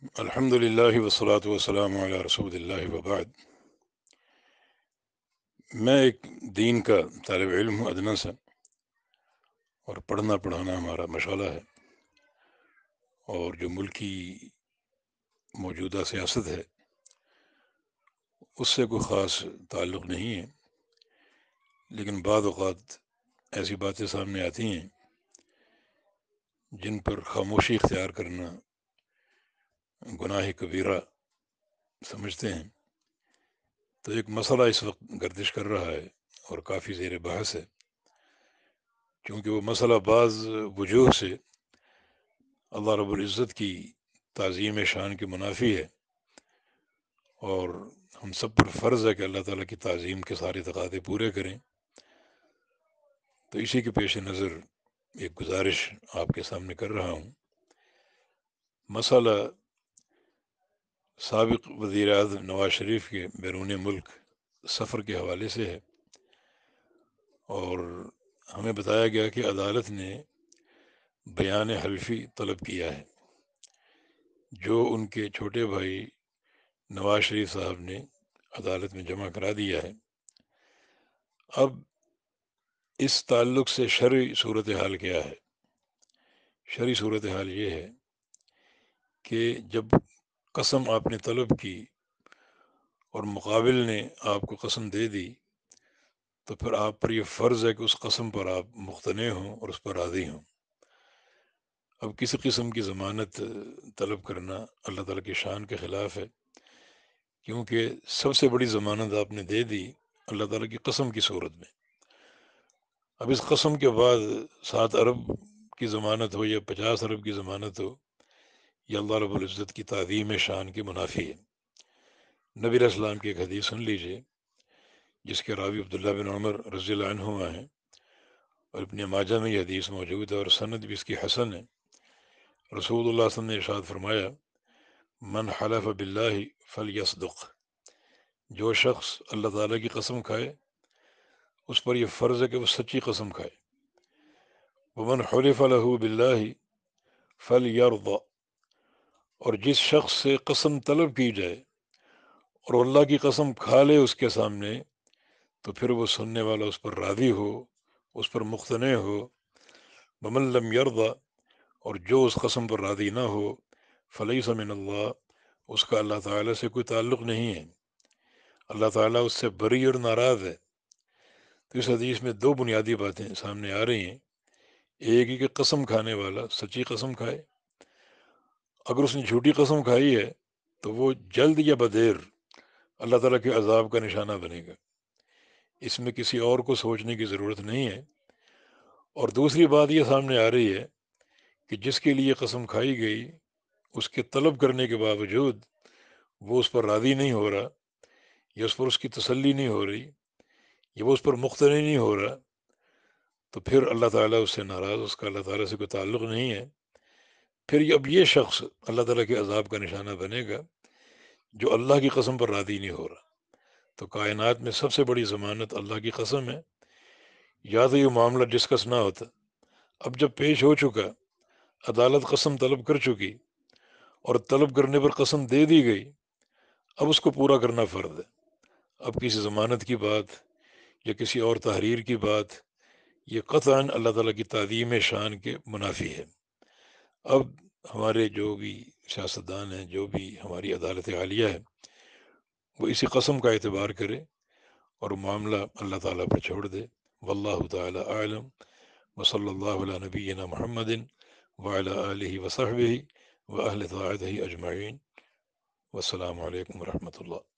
الحمد لله والصلاة والसलाम अला रसूल वबाद मैं एक दीन का तालब इल्म हूँ अदना सा और पढ़ना पढ़ाना हमारा मशाला है और जो मुल्क की मौजूदा सियासत है उससे कोई ख़ास ताल्लुक़ नहीं है लेकिन बाद अवत ऐसी बातें सामने आती हैं जिन पर खामोशी इख्तियार करना गुनाह कबीरा समझते हैं तो एक मसला इस वक्त गर्दिश कर रहा है और काफ़ी जेर बहस है क्योंकि वो मसला बाज वजूह से अल्लाह रबुल्ज़त की तज़ीम शान के मुनाफी है और हम सब पर फ़र्ज़ है कि अल्लाह ताला की तज़ीम के सारे तकादे पूरे करें तो इसी के पेश नज़र एक गुजारिश आपके सामने कर रहा हूँ मसला सबक वज़ी अजम नवाज शरीफ के बैरून मुल्क सफ़र के हवाले से है और हमें बताया गया कि अदालत ने बयान हल्फी तलब किया है जो उनके छोटे भाई नवाज शरीफ साहब ने अदालत में जमा करा दिया है अब इस ताल्लुक़ से शर् सूरत हाल क्या है शर् सूरत हाल ये है कि जब कसम आपने तलब की और मुकाबिल ने आपको कसम दे दी तो फिर आप पर यह फ़र्ज़ है कि उस कसम पर आप मुख्तने हों और उस पर राज़ी हों अब किसी किस्म की ज़मानत तलब करना अल्लाह ताला की शान के ख़िलाफ़ है क्योंकि सबसे बड़ी ज़मानत आपने दे दी अल्लाह ताला की कसम की सूरत में अब इस कसम के बाद सात अरब की ज़मानत हो या पचास अरब की ज़मानत हो ये अल्लाह रबुल्ज़त की तज़ीम शान के मुनाफी है नबी इस्लाम की एक हदीस सुन लीजिए जिसके रावी अब्दुल्ला बिन उमर रज़ी हुआ हैं और अपने माजा में यह हदीस मौजूद है और सनद भी इसकी हसन है रसूल ने इशाद फरमाया मन हलफ बिल्ला फल यसदुक जो शख्स अल्लाह ताला की कसम खाए उस पर यह फ़र्ज़ है कि वह सच्ची कसम खाए वमन हलफ़ बिल्ला फल यरदा और जिस शख्स से कसम तलब की जाए और अल्लाह की कसम खा ले उसके सामने तो फिर वो सुनने वाला उस पर राजी हो उस पर मुख्तन हो बमल्लम यरदा और जो उस कसम पर राजी ना हो फ़लई समिन उसका अल्लाह ताला से कोई ताल्लुक़ नहीं है अल्लाह ताला उससे बरी और नाराज़ है तो इस हदीस में दो बुनियादी बातें सामने आ रही हैं एक ही कि कसम खाने वाला सच्ची कसम खाए अगर उसने झूठी कसम खाई है तो वो जल्द या बदेर अल्लाह ताला के अजाब का निशाना बनेगा इसमें किसी और को सोचने की ज़रूरत नहीं है और दूसरी बात यह सामने आ रही है कि जिसके लिए कसम खाई गई उसके तलब करने के बावजूद वो उस पर राजी नहीं हो रहा या उस पर उसकी तसल्ली नहीं हो रही या वो उस पर मुख्त नहीं हो रहा तो फिर अल्लाह ताला उससे नाराज़ उसका अल्लाह ताला से कोई ताल्लुक़ नहीं है फिर अब ये शख्स अल्लाह ताला के अजाब का निशाना बनेगा जो अल्लाह की कसम पर राजी नहीं हो रहा तो कायनात में सबसे बड़ी जमानत अल्लाह की कसम है या तो ये मामला डिस्कस ना होता अब जब पेश हो चुका अदालत कसम तलब कर चुकी और तलब करने पर कसम दे दी गई अब उसको पूरा करना फ़र्ज है अब किसी ज़मानत की बात या किसी और तहरीर की बात ये कतान अल्लाह ताला की तदीम शान के मुनाफी है अब हमारे जो भी सियासतदान हैं जो भी हमारी अदालत आलिया है वो इसी कसम का एतबार करे और मामला अल्लाह ताला पर छोड़ दे वल्ला तलम वसल नबीना महमदिन वाला वसहब व अहल अजमाइन वालकम वरहमल्ला